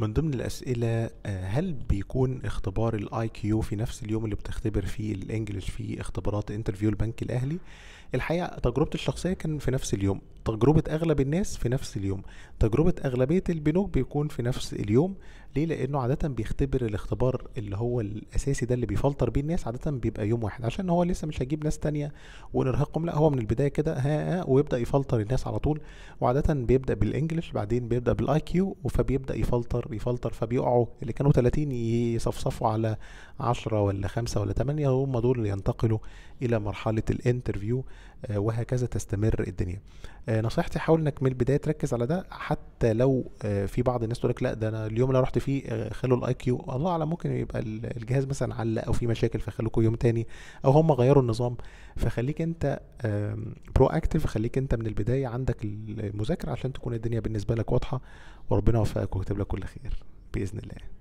من ضمن الأسئلة آه، هل بيكون اختبار الاي كيو في نفس اليوم اللي بتختبر فيه الانجليش في اختبارات انترفيو البنك الأهلي؟ الحقيقة تجربتي الشخصية كان في نفس اليوم، تجربة أغلب الناس في نفس اليوم، تجربة أغلبية البنوك بيكون في نفس اليوم ليه لانه عاده بيختبر الاختبار اللي هو الاساسي ده اللي بيفلتر بيه الناس عاده بيبقى يوم واحد عشان هو لسه مش هيجيب ناس تانية ونرهقهم لا هو من البدايه كده ها, ها ويبدا يفلتر الناس على طول وعاده بيبدا بالانجلش بعدين بيبدا بالاي كيو فبيبدا يفلتر يفلتر فبيقعوا اللي كانوا 30 يصفصفوا على 10 ولا 5 ولا 8 هم دول اللي ينتقلوا الى مرحله الانترفيو آه، وهكذا تستمر الدنيا آه، نصيحتي حاول انك من البدايه تركز على ده حتى حتى لو آه، في بعض الناس تقول لك لا ده انا اليوم اللي رحت فيه آه، خلوا الاي كيو الله اعلم ممكن يبقى الجهاز مثلا علق او في مشاكل فخلوكوا يوم تاني او هم غيروا النظام فخليك انت برو اكتف خليك انت من البدايه عندك المذاكره عشان تكون الدنيا بالنسبه لك واضحه وربنا يوفقك ويكتب لك كل خير باذن الله